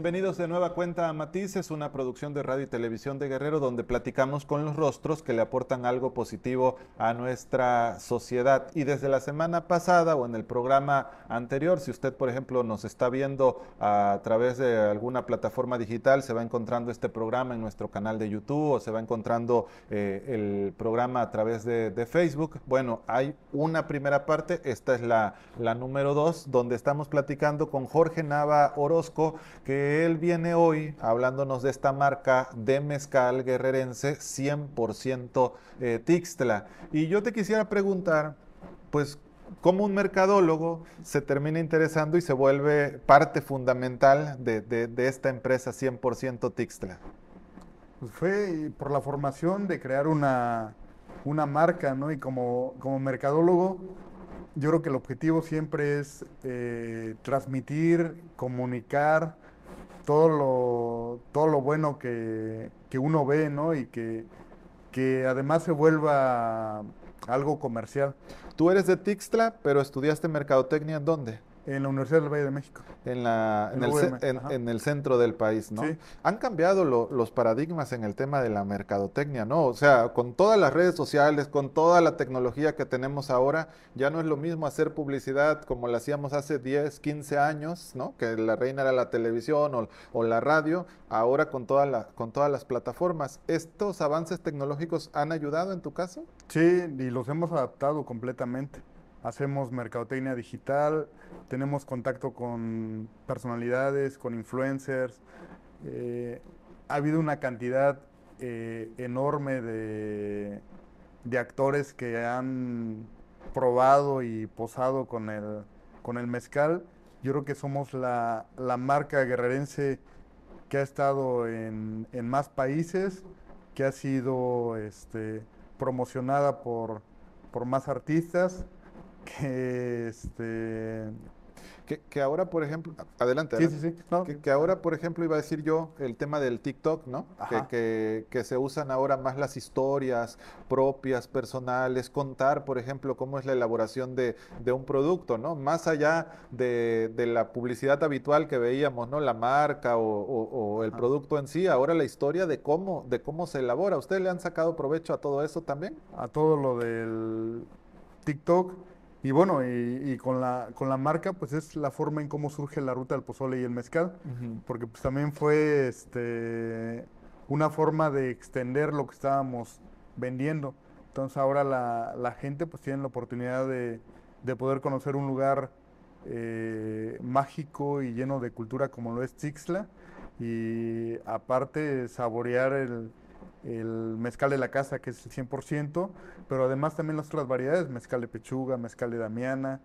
Bienvenidos de nueva cuenta a Matices, una producción de radio y televisión de Guerrero donde platicamos con los rostros que le aportan algo positivo a nuestra sociedad. Y desde la semana pasada o en el programa anterior, si usted por ejemplo nos está viendo a través de alguna plataforma digital, se va encontrando este programa en nuestro canal de YouTube o se va encontrando eh, el programa a través de, Facebook. Bueno, hay una primera parte, esta es la, la número dos, donde estamos platicando con Jorge Nava Orozco, que él viene hoy hablándonos de esta marca de mezcal guerrerense 100% eh, Y yo te quisiera preguntar, pues, cómo un mercadólogo se termina interesando y se vuelve parte fundamental de, de, esta empresa 100% Tixtla. Pues fue por la formación de crear una, una marca, ¿no? Y como, como mercadólogo, yo creo que el objetivo siempre es eh, transmitir, comunicar, todo lo, todo lo bueno que, uno ve, ¿no? Y que, además se vuelva algo comercial. Tú eres de Tixtla, pero estudiaste mercadotecnia en dónde? En la Universidad del Valle de México. En, la, en, el, centro del país, ¿no? Sí. Han cambiado los paradigmas en el tema de la mercadotecnia, ¿no? O sea, con todas las redes sociales, con toda la tecnología que tenemos ahora, ya no es lo mismo hacer publicidad como la hacíamos hace 10, 15 años, ¿no? Que la reina era la televisión o, la radio, ahora con, la, con todas las plataformas. ¿Estos avances tecnológicos han ayudado en tu caso? Sí, y los hemos adaptado completamente hacemos mercadotecnia digital, tenemos contacto con personalidades, con influencers. Eh, ha habido una cantidad eh, enorme de, actores que han probado y posado con el, mezcal. Yo creo que somos la, marca guerrerense que ha estado en, más países, que ha sido este, promocionada por más artistas que este que, ahora, por ejemplo, adelante, Que, ahora, por ejemplo, iba a decir yo el tema del TikTok, ¿no? Que, se usan ahora más las historias propias, personales, contar, por ejemplo, cómo es la elaboración de, un producto, ¿no? Más allá de, la publicidad habitual que veíamos, ¿no? La marca o, el producto en sí, ahora la historia de cómo, de cómo se elabora. ¿Ustedes le han sacado provecho a todo eso también? A todo lo del TikTok y bueno, y, con, la, con la marca, pues es la forma en cómo surge la ruta del pozole y el mezcal, porque pues también fue este, una forma de extender lo que estábamos vendiendo. Entonces ahora la, gente pues tiene la oportunidad de, poder conocer un lugar eh, mágico y lleno de cultura como lo es Tixla y aparte saborear el, el mezcal de la casa, que es el 100%, pero además también las otras variedades, mezcal de pechuga, mezcal de damiana,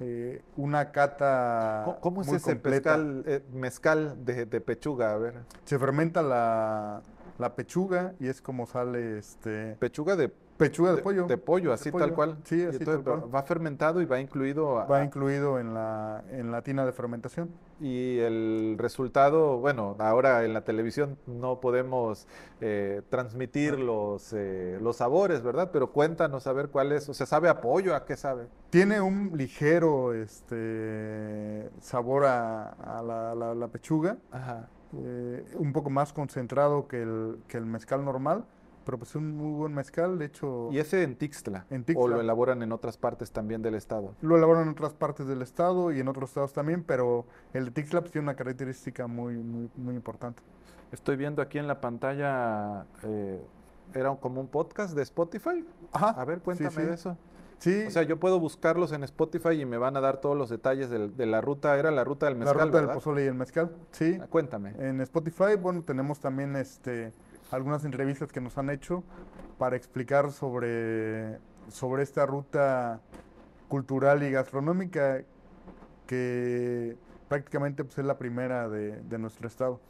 eh, una cata. ¿Cómo, es ese mezcal eh, de, pechuga? A ver. Se fermenta la, la, pechuga y es como sale este. Pechuga de Pechuga de, pollo. De pollo, así tal cual. Sí, así tal cual. Va fermentado y va incluido. va incluido en la, en la tina de fermentación. Y el resultado, bueno, ahora en la televisión no podemos eh, transmitir los, eh, los sabores, ¿verdad? Pero cuéntanos a ver cuál es. O sea, ¿sabe a pollo? ¿A qué sabe? Tiene un ligero este, sabor a, la, la, pechuga. Ajá. Eh, un poco más concentrado que el, que el mezcal normal pero pues un muy buen mezcal, de hecho... ¿Y ese en Tixla? En ¿O lo elaboran en otras partes también del estado? Lo elaboran en otras partes del estado y en otros estados también, pero el Tixla pues, tiene una característica muy, muy, muy importante. Estoy viendo aquí en la pantalla, eh, era como un podcast de Spotify. Ajá. A ver, cuéntame eso. Sí. O sea, yo puedo buscarlos en Spotify y me van a dar todos los detalles de la ruta. Era la ruta del mezcal. La ruta del pozole y el mezcal. Sí. Ah, cuéntame. En Spotify, bueno, tenemos también este algunas entrevistas que nos han hecho para explicar sobre, esta ruta cultural y gastronómica que prácticamente pues, es la primera de nuestro estado.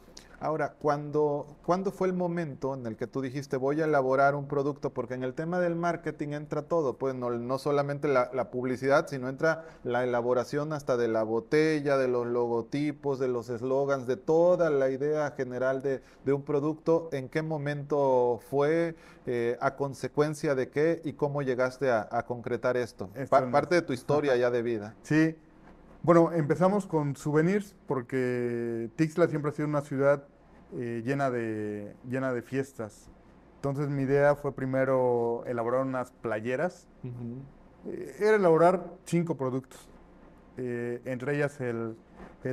Ahora, cuando, ¿cuándo fue el momento en el que tú dijiste voy a elaborar un producto? Porque en el tema del marketing entra todo, pues no, no solamente la, publicidad, sino entra la elaboración hasta de la botella, de los logotipos, de los eslogans, de toda la idea general de, un producto, en qué momento fue, eh, a consecuencia de qué y cómo llegaste a, concretar esto. parte de tu historia ya de vida. Sí, bueno, empezamos con souvenirs porque Tixla siempre ha sido una ciudad eh, llena, de, llena de fiestas. Entonces mi idea fue primero elaborar unas playeras. Eh, era elaborar cinco productos, eh, entre ellas el,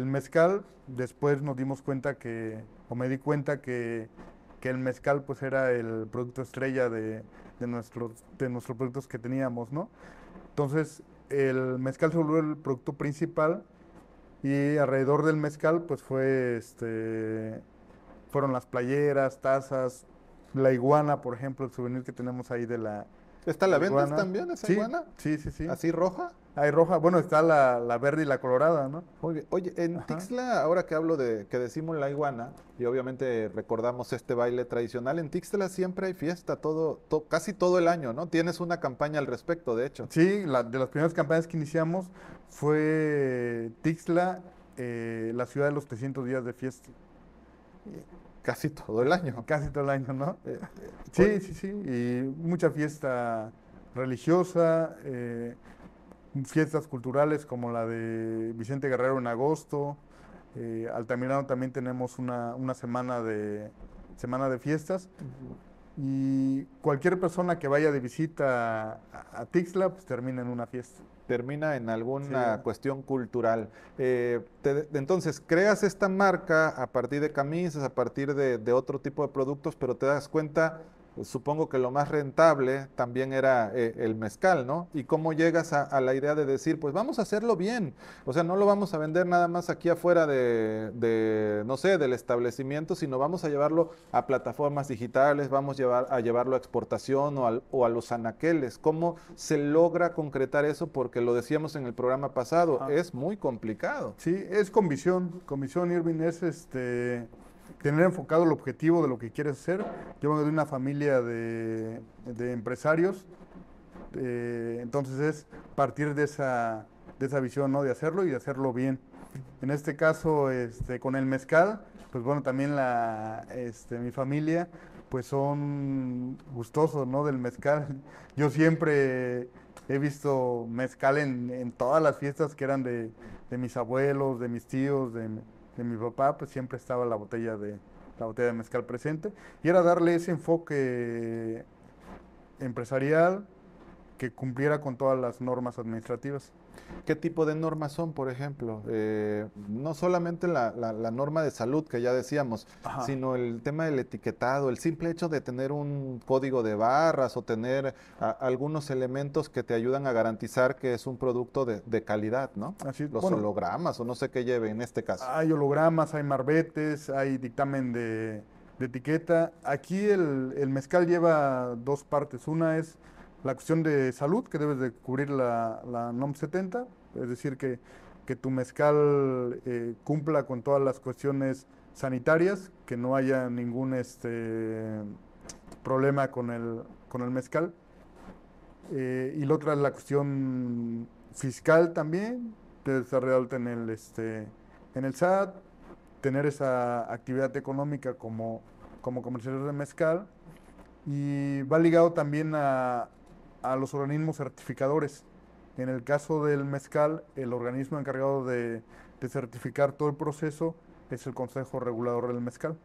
mezcal. Después nos dimos cuenta que, o me di cuenta que, el mezcal pues era el producto estrella de, de, de nuestros productos que teníamos, ¿no? Entonces el mezcal se volvió el producto principal y alrededor del mezcal pues fue este fueron las playeras, tazas, la iguana, por ejemplo, el souvenir que tenemos ahí de la ¿Está la, también esa iguana? Sí, sí, sí. ¿Así roja? Hay roja, bueno, está la, la verde y la colorada, ¿no? Oye, en Tixla, ahora que hablo de que decimos la iguana, y obviamente recordamos este baile tradicional, en Tixla siempre hay fiesta, todo, casi todo el año, ¿no? Tienes una campaña al respecto, de hecho. Sí, la, de las primeras campañas que iniciamos fue Tixla, eh, la ciudad de los 300 días de fiesta. Casi todo el año. Casi todo el año, ¿no? Eh, eh, sí, sí, sí. Y mucha fiesta religiosa. Eh, fiestas culturales como la de Vicente Guerrero en agosto. Al eh, Altamirano también tenemos una, una, semana, de, semana de fiestas. Y cualquier persona que vaya de visita a, Tixla, pues termina en una fiesta. Termina en alguna cuestión cultural. Eh, entonces, creas esta marca a partir de camisas, a partir de, de otro tipo de productos, pero te das cuenta supongo que lo más rentable también era eh, el mezcal, ¿no? Y cómo llegas a, la idea de decir, pues vamos a hacerlo bien, o sea, no lo vamos a vender nada más aquí afuera de, no sé, del establecimiento, sino vamos a llevarlo a plataformas digitales, vamos llevar, a llevarlo a exportación o, a los anaqueles. ¿Cómo se logra concretar eso? Porque lo decíamos en el programa pasado, es muy complicado. Sí, es con visión, con visión, Irving, es este tener enfocado el objetivo de lo que quieres hacer. Yo vengo de una familia de, de empresarios, eh, entonces es partir de esa, de esa visión, ¿no? De hacerlo y de hacerlo bien. En este caso, este, con el mezcal, pues bueno, también la, este, mi familia, pues son gustosos, ¿no? Del mezcal. Yo siempre he visto mezcal en, en todas las fiestas que eran de, de mis abuelos, de mis tíos, de, de mi papá, pues siempre estaba la botella de, la botella de mezcal presente, y era darle ese enfoque empresarial que cumpliera con todas las normas administrativas. ¿Qué tipo de normas son, por ejemplo? Eh, no solamente la, norma de salud que ya decíamos, sino el tema del etiquetado, el simple hecho de tener un código de barras o tener algunos elementos que te ayudan a garantizar que es un producto de, calidad, ¿no? Así, Los hologramas o no sé qué lleve en este caso. Hay hologramas, hay marbetes, hay dictamen de, etiqueta. Aquí el mezcal lleva dos partes. Una es la cuestión de salud, que debes de cubrir la, la NOM 70, es decir, que, tu mezcal eh, cumpla con todas las cuestiones sanitarias, que no haya ningún este, problema con el, con el mezcal. Eh, y la otra es la cuestión fiscal también, de desarrollar en el, este, en el SAT, tener esa actividad económica como, como comerciante de mezcal. Y va ligado también a, a los organismos certificadores. En el caso del mezcal, el organismo encargado de, certificar todo el proceso es el Consejo Regulador del Mezcal.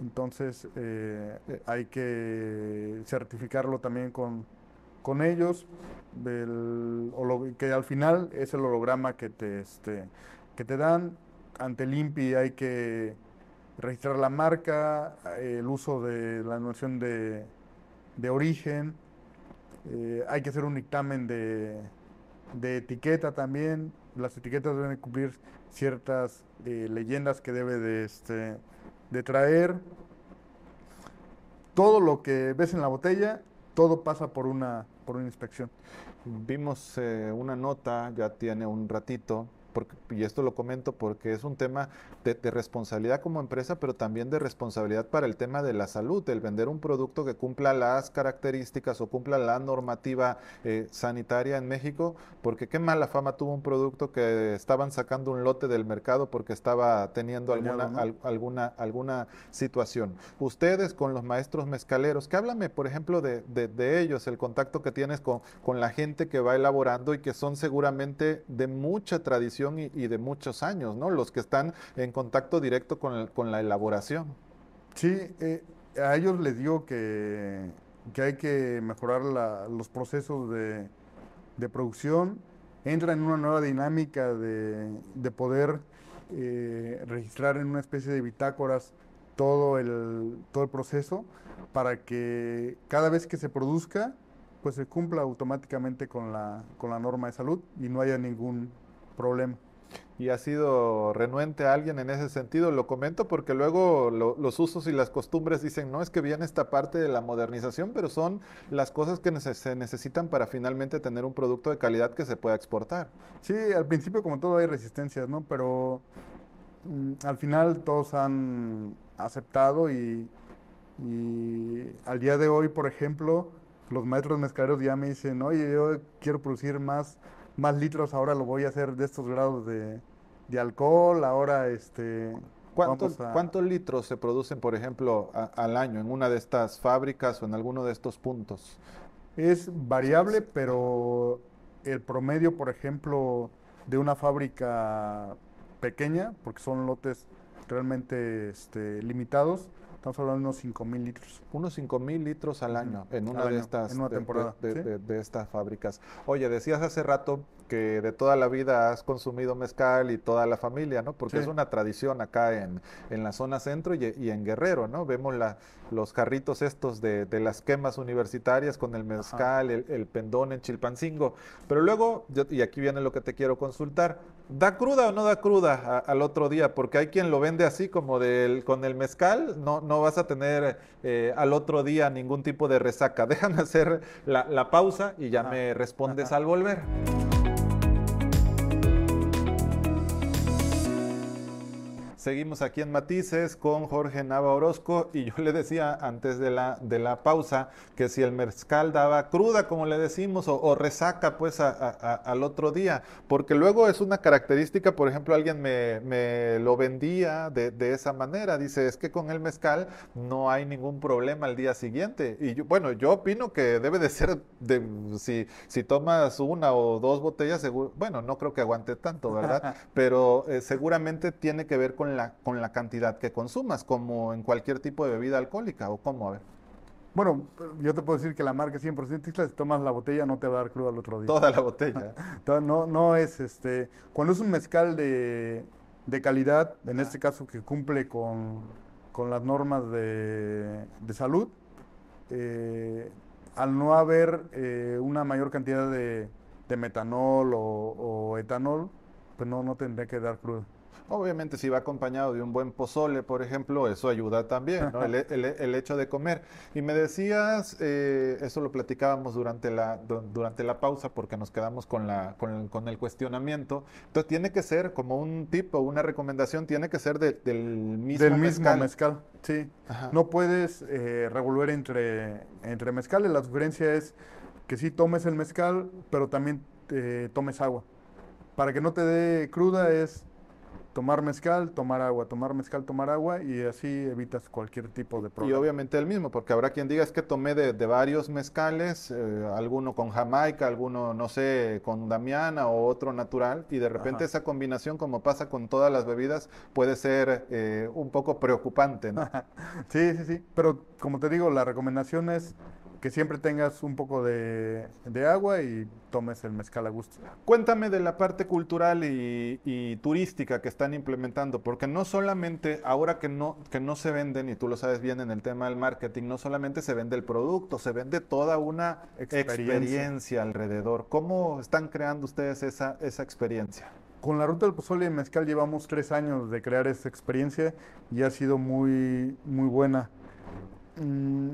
Entonces eh, hay que certificarlo también con, ellos, que al final es el holograma que te, este, dan. Ante el INPI hay que registrar la marca, el uso de la noción de, de origen, eh, hay que hacer un dictamen de, etiqueta también. Las etiquetas deben cumplir ciertas eh, leyendas que debe de, este, de traer. Todo lo que ves en la botella, todo pasa por una, por una inspección. Vimos eh, una nota, ya tiene un ratito, y esto lo comento porque es un tema de, responsabilidad como empresa, pero también de responsabilidad para el tema de la salud, el vender un producto que cumpla las características o cumpla la normativa eh, sanitaria en México, porque qué mala fama tuvo un producto que estaban sacando un lote del mercado porque estaba teniendo alguna, alguna, alguna situación. Ustedes con los maestros mezcaleros, que háblame, por ejemplo, de, de, de ellos, el contacto que tienes con, con la gente que va elaborando y que son seguramente de mucha tradición y, de muchos años, ¿no? Los que están en contacto directo con, la elaboración. Sí, eh, a ellos les digo que, hay que mejorar los procesos de, producción. Entra en una nueva dinámica de, poder eh, registrar en una especie de bitácoras todo el, todo el proceso para que cada vez que se produzca, pues se cumpla automáticamente con la, con la norma de salud y no haya ningún problema. Y ha sido renuente alguien en ese sentido. Lo comento porque luego los usos y las costumbres dicen, no, es que viene esta parte de la modernización, pero son las cosas que se necesitan para finalmente tener un producto de calidad que se pueda exportar. Sí, al principio como todo hay resistencias, ¿no? Pero mm, al final todos han aceptado y, y al día de hoy, por ejemplo, los maestros mezcaleros ya me dicen, oye, yo quiero producir más más litros, ahora lo voy a hacer de estos grados de, alcohol, ahora este... ¿Cuántos, ¿Cuántos litros se producen, por ejemplo, al año en una de estas fábricas o en alguno de estos puntos? Es variable, pero el promedio, por ejemplo, de una fábrica pequeña, porque son lotes realmente este, limitados, Estamos unos cinco mil litros. Unos cinco mil litros al año en una de estas en temporada, de, estas fábricas. Oye, decías hace rato que de toda la vida has consumido mezcal y toda la familia, ¿no? Porque es una tradición acá en, en la zona centro y, en Guerrero, ¿no? Vemos la, los carritos estos de, las quemas universitarias con el mezcal, el, pendón en Chilpancingo. Pero luego, y aquí viene lo que te quiero consultar, ¿da cruda o no da cruda al otro día? Porque hay quien lo vende así como del, con el mezcal, no vas a tener eh, al otro día ningún tipo de resaca. Déjame hacer la, pausa y ya me respondes al volver. Seguimos aquí en Matices con Jorge Nava Orozco y yo le decía antes de la, de la pausa que si el mezcal daba cruda, como le decimos, o, resaca pues al otro día, porque luego es una característica, por ejemplo, alguien me, lo vendía de, esa manera, dice, es que con el mezcal no hay ningún problema al día siguiente. Y yo, bueno, yo opino que debe de ser, de, si, si tomas una o dos botellas, seguro, bueno, no creo que aguante tanto, ¿verdad? Pero eh, seguramente tiene que ver con con la cantidad que consumas, como en cualquier tipo de bebida alcohólica o cómo, a ver. Bueno, yo te puedo decir que la marca 100% si tomas la botella no te va a dar crudo al otro día. Toda la botella. no, no es, este, cuando es un mezcal de, de calidad, en este caso que cumple con, con las normas de, de salud, eh, al no haber eh, una mayor cantidad de, de metanol o, etanol, pues no, no tendría que dar crudo. Obviamente si va acompañado de un buen pozole, por ejemplo, eso ayuda también, el, hecho de comer. Y me decías, eh, eso lo platicábamos durante la, durante la pausa porque nos quedamos con, la, con, el, cuestionamiento. Entonces tiene que ser como un tipo, una recomendación, tiene que ser del mismo Del mismo mezcal. sí. No puedes eh, revolver entre, entre mezcales. La sugerencia es que sí tomes el mezcal, pero también eh, tomes agua. Para que no te dé cruda es tomar mezcal, tomar agua, tomar mezcal, tomar agua y así evitas cualquier tipo de problema. Y obviamente el mismo, porque habrá quien diga es que tomé de, varios mezcales, eh, alguno con Jamaica, alguno no sé, con Damiana o otro natural y de repente esa combinación como pasa con todas las bebidas puede ser eh, un poco preocupante. ¿no? sí, sí, sí, pero como te digo, la recomendación es que siempre tengas un poco de, agua y tomes el mezcal a gusto. Cuéntame de la parte cultural y, turística que están implementando, porque no solamente ahora que no, que no se venden, y tú lo sabes bien en el tema del marketing, no solamente se vende el producto, se vende toda una experiencia, alrededor. ¿Cómo están creando ustedes esa, esa experiencia? Con la ruta del pozole y mezcal llevamos tres años de crear esa experiencia y ha sido muy, muy buena. Mm,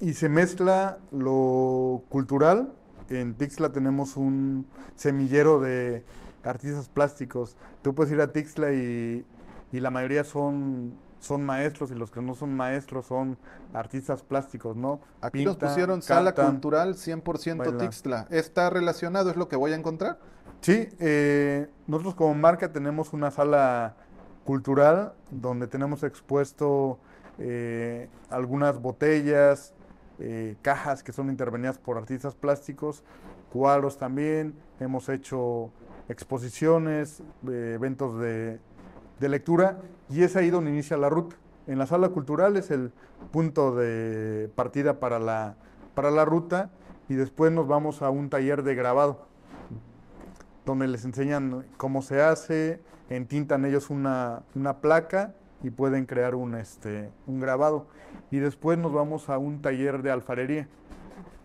y se mezcla lo cultural. En Tixla tenemos un semillero de artistas plásticos. Tú puedes ir a Tixla y, la mayoría son, son maestros y los que no son maestros son artistas plásticos, ¿no? Aquí nos pusieron sala cultural 100% Tixla. ¿Está relacionado? ¿Es lo que voy a encontrar? Sí, eh, nosotros como marca tenemos una sala cultural donde tenemos expuesto eh, algunas botellas, eh, cajas que son intervenidas por artistas plásticos, cuadros también, hemos hecho exposiciones, eh, eventos de, lectura y es ahí donde inicia la ruta. En la sala cultural es el punto de partida para la, para la ruta y después nos vamos a un taller de grabado donde les enseñan cómo se hace, entintan ellos una, una placa y pueden crear un, este, un grabado. Y después nos vamos a un taller de alfarería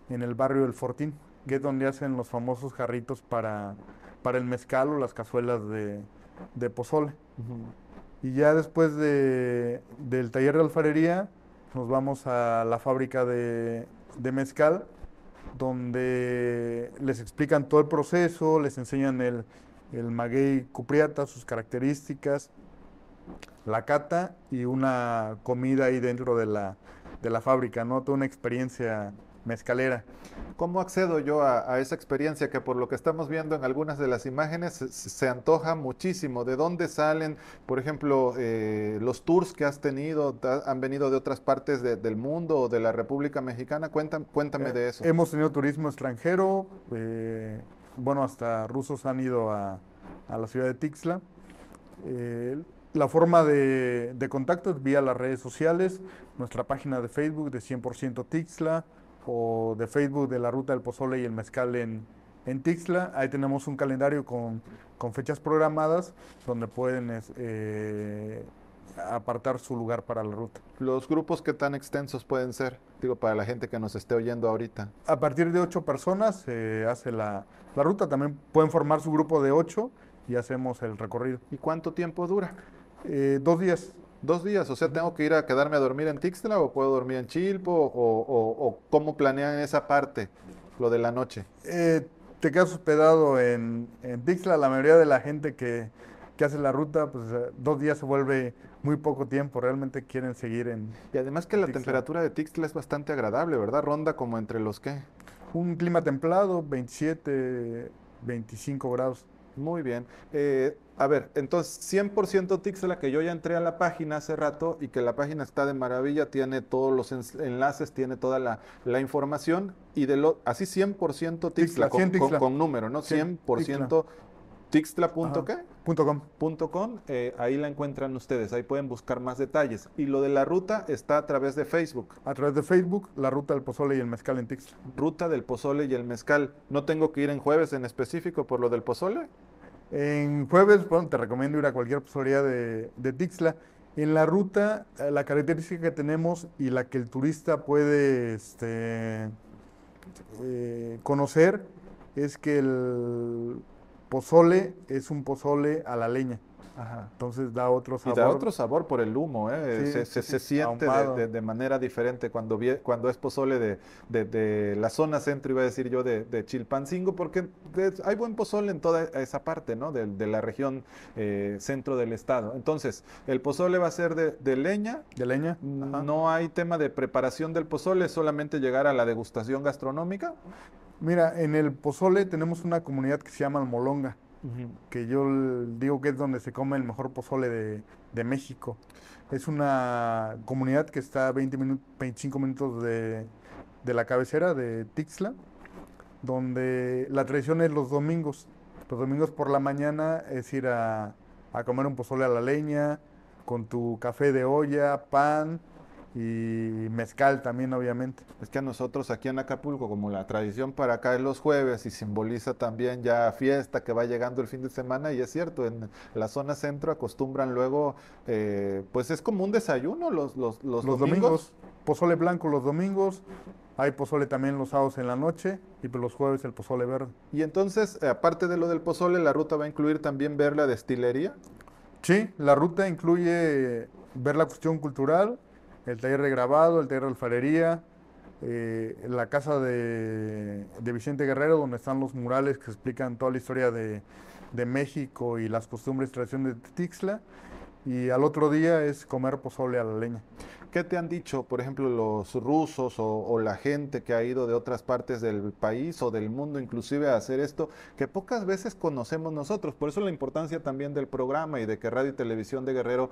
en el barrio del Fortín, que es donde hacen los famosos jarritos para, para el mezcal o las cazuelas de, pozole. Y ya después de, del taller de alfarería nos vamos a la fábrica de, mezcal, donde les explican todo el proceso, les enseñan el, el maguey cupriata, sus características, la cata y una comida ahí dentro de la, de la fábrica, ¿no? Toda una experiencia mezcalera. ¿Cómo accedo yo a, esa experiencia que por lo que estamos viendo en algunas de las imágenes se, antoja muchísimo? ¿De dónde salen, por ejemplo, eh, los tours que has tenido? ¿Han venido de otras partes del mundo o de la República Mexicana? Cuéntame, cuéntame eh, de eso. Hemos tenido turismo extranjero, eh, bueno, hasta rusos han ido a, a la ciudad de Tixla la forma de, contacto es vía las redes sociales, nuestra página de Facebook de 100% Tixla o de Facebook de la Ruta del Pozole y el Mezcal en, en Tixla. Ahí tenemos un calendario con, fechas programadas donde pueden eh, apartar su lugar para la ruta. ¿Los grupos qué tan extensos pueden ser? Digo, para la gente que nos esté oyendo ahorita. A partir de ocho personas se hace la, la ruta. También pueden formar su grupo de ocho y hacemos el recorrido. ¿Y cuánto tiempo dura? Eh, dos días. Dos días, o sea, ¿tengo que ir a quedarme a dormir en Tixla o puedo dormir en Chilpo o, cómo planean esa parte, lo de la noche? Eh, te quedas hospedado en, Tixla, la mayoría de la gente que, que, hace la ruta, pues eh, dos días se vuelve muy poco tiempo, realmente quieren seguir en... Y además que la temperatura de Tixla es bastante agradable, ¿verdad? Ronda como entre los que... Un clima templado, 27, 25 grados. Muy bien a ver, entonces 100% Tixla, que yo ya entré a la página hace rato y que la página está de maravilla, tiene todos los enlaces, tiene toda la, información y de lo, así 100% Tixla, con, Tixla. número, ¿no? 100% Tixla.com. Eh, ahí la encuentran ustedes, ahí pueden buscar más detalles. Y lo de la ruta está a través de Facebook. A través de Facebook, la ruta del pozole y el mezcal en Tixla. Ruta del pozole y el mezcal. ¿No tengo que ir en jueves en específico por lo del pozole? En jueves, bueno, te recomiendo ir a cualquier pozoría de, Tixla. En la ruta, eh, la característica que tenemos y la que el turista puede este, eh, conocer es que el pozole es un pozole a la leña. Entonces da otro sabor. da otro sabor por el humo, ¿eh? se, siente de, manera diferente cuando, cuando es pozole de, la zona centro, iba a decir yo, de, Chilpancingo, porque hay buen pozole en toda esa parte, ¿no? De, la región eh, centro del estado. Entonces, el pozole va a ser de, leña. De leña. No hay tema de preparación del pozole, solamente llegar a la degustación gastronómica. Mira, en el pozole tenemos una comunidad que se llama Molonga, que yo digo que es donde se come el mejor pozole de, México. Es una comunidad que está a 20 minutos, 25 minutos de, la cabecera de Tixla, donde la tradición es los domingos. Los domingos por la mañana es ir a, a comer un pozole a la leña, con tu café de olla, pan, y mezcal también, obviamente. Es que a nosotros aquí en Acapulco, como la tradición para acá es los jueves y simboliza también ya fiesta que va llegando el fin de semana, y es cierto, en la zona centro acostumbran luego, eh, pues es como un desayuno los, los, los, domingos. Pozole blanco los domingos, hay pozole también los sábados en la noche y pues los jueves el pozole verde. Y entonces, eh, aparte de lo del pozole, ¿la ruta va a incluir también ver la destilería? Sí, la ruta incluye ver la cuestión cultural, el taller de grabado, el taller de alfarería, eh, la casa de, Vicente Guerrero, donde están los murales que explican toda la historia de, de México y las costumbres y tradiciones de Tixla. Y al otro día es comer pozole a la leña. ¿Qué te han dicho, por ejemplo, los rusos o, la gente que ha ido de otras partes del país o del mundo inclusive a hacer esto, que pocas veces conocemos nosotros? Por eso la importancia también del programa y de que Radio y Televisión de Guerrero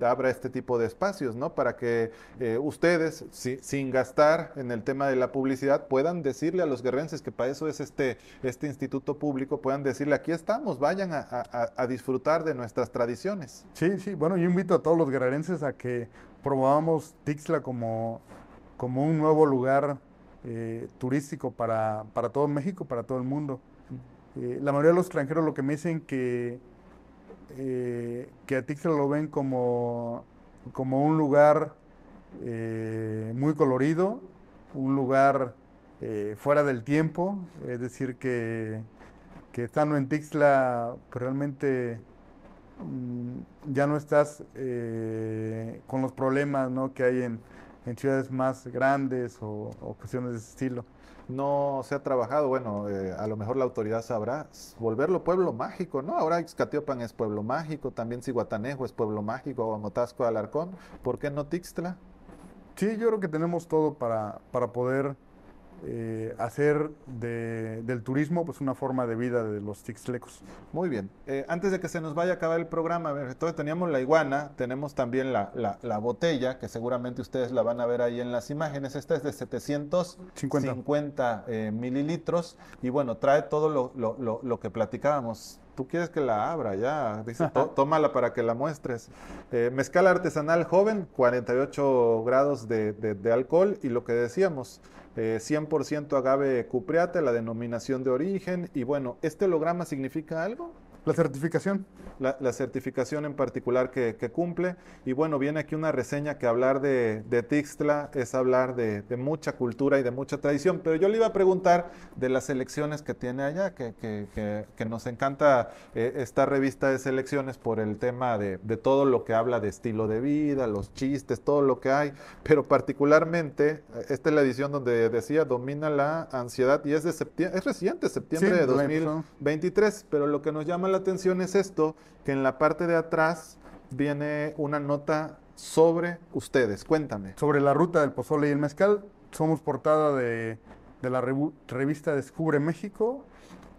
abra este tipo de espacios, ¿no? Para que eh, ustedes, sin gastar en el tema de la publicidad, puedan decirle a los guerrenses, que para eso es este, este instituto público, puedan decirle, aquí estamos, vayan a, a disfrutar de nuestras tradiciones. Sí, sí, bueno, yo invito a todos los guerrerenses a que promovamos Tixla como, como un nuevo lugar eh, turístico para, todo México, para todo el mundo. Eh, la mayoría de los extranjeros lo que me dicen que, eh, que a Tixla lo ven como, como un lugar muy colorido, un lugar fuera del tiempo, es decir, que, que estando en Tixla pues, realmente Mm, ya no estás eh, con los problemas ¿no? que hay en, ciudades más grandes o, cuestiones de ese estilo. No se ha trabajado, bueno, eh, a lo mejor la autoridad sabrá volverlo pueblo mágico, ¿no? Ahora Xcatiopan es pueblo mágico, también Ciguatanejo es pueblo mágico, Guamotasco, Alarcón, ¿por qué no Tixtla? Sí, yo creo que tenemos todo para, para poder eh, hacer del turismo pues una forma de vida de los tixlecos. Muy bien. Eh, antes de que se nos vaya a acabar el programa, teníamos la iguana, tenemos también la, botella, que seguramente ustedes la van a ver ahí en las imágenes. Esta es de 750 eh, mililitros y bueno, trae todo lo, que platicábamos tú quieres que la abra ya, tómala para que la muestres. mezcala artesanal joven, 48 grados de, alcohol y lo que decíamos, eh, 100% agave cupriate, la denominación de origen. Y bueno, ¿este holograma significa algo? La certificación. La, certificación en particular que, cumple. Y bueno, viene aquí una reseña que hablar de, de Tixtla es hablar de, de, mucha cultura y de mucha tradición. Pero yo le iba a preguntar de las selecciones que tiene allá, que, que, que nos encanta eh, esta revista de selecciones por el tema de, de, todo lo que habla de estilo de vida, los chistes, todo lo que hay. Pero particularmente, eh, esta es la edición donde decía domina la ansiedad y es de septiembre, es reciente, septiembre de 2023. Pero lo que nos llama la atención es esto, que en la parte de atrás viene una nota sobre ustedes. Cuéntame. Sobre la ruta del pozole y el mezcal. Somos portada de, la revista Descubre México,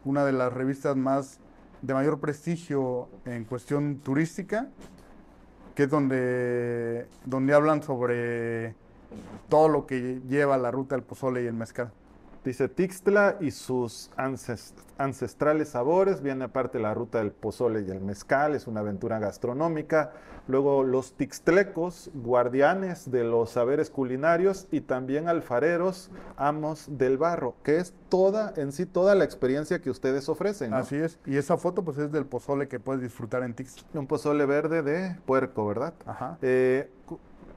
una de las revistas más de mayor prestigio en cuestión turística, que es donde, donde hablan sobre todo lo que lleva la ruta del pozole y el mezcal. Dice Tixtla y sus ancestrales sabores. Viene aparte la ruta del pozole y el mezcal, es una aventura gastronómica. Luego los tixtlecos, guardianes de los saberes culinarios y también alfareros, amos del barro, que es toda, en sí, toda la experiencia que ustedes ofrecen. Así es. Y esa foto, pues, es del pozole que puedes disfrutar en Tixtla. Un pozole verde de puerco, ¿verdad? Ajá. Eh,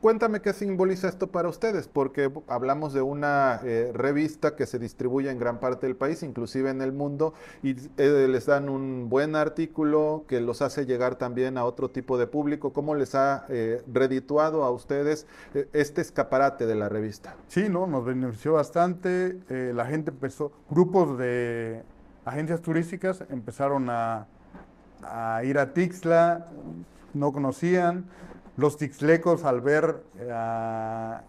Cuéntame qué simboliza esto para ustedes, porque hablamos de una eh, revista que se distribuye en gran parte del país, inclusive en el mundo, y eh, les dan un buen artículo que los hace llegar también a otro tipo de público. ¿Cómo les ha eh, redituado a ustedes este escaparate de la revista? Sí, nos benefició bastante. la gente empezó, grupos de agencias turísticas empezaron a ir a Tixla, no conocían los tixlecos al ver eh, a,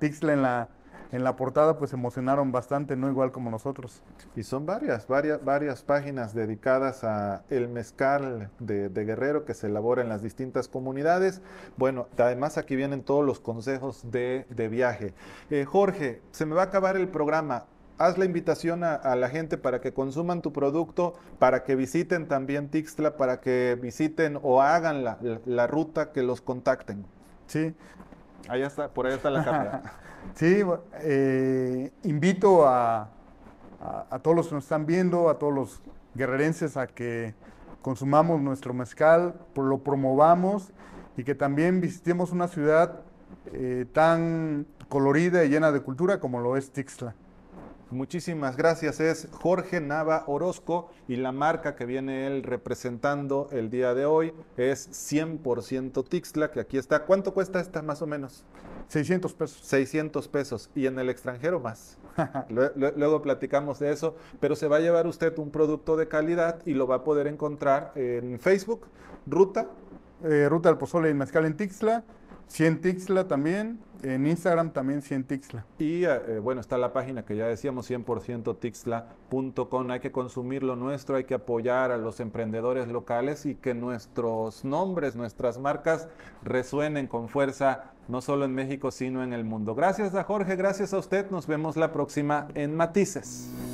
Tixle en la, en la portada, pues se emocionaron bastante, no igual como nosotros. Y son varias, varias, varias páginas dedicadas a el mezcal de, Guerrero que se elabora en las distintas comunidades. Bueno, además aquí vienen todos los consejos de, viaje. Eh, Jorge, se me va a acabar el programa haz la invitación a, la gente para que consuman tu producto, para que visiten también Tixla, para que visiten o hagan la, ruta que los contacten. Sí. Allá está, por ahí está la cámara. sí, eh, invito a, todos los que nos están viendo, a todos los guerrerenses, a que consumamos nuestro mezcal, lo promovamos y que también visitemos una ciudad eh, tan colorida y llena de cultura como lo es Tixla. Muchísimas gracias. Es Jorge Nava Orozco y la marca que viene él representando el día de hoy es 100% Tixla, que aquí está. ¿Cuánto cuesta esta más o menos? 600 pesos. 600 pesos. Y en el extranjero más. Luego platicamos de eso, pero se va a llevar usted un producto de calidad y lo va a poder encontrar en Facebook, Ruta. Eh, ruta del Pozole y Mezcal en Tixla, 100 Tixla también en Instagram también 100 Tixla. Y eh, bueno, está la página que ya decíamos, 100% tixla.com. Hay que consumir lo nuestro, hay que apoyar a los emprendedores locales y que nuestros nombres, nuestras marcas resuenen con fuerza, no solo en México, sino en el mundo. Gracias a Jorge, gracias a usted. Nos vemos la próxima en Matices.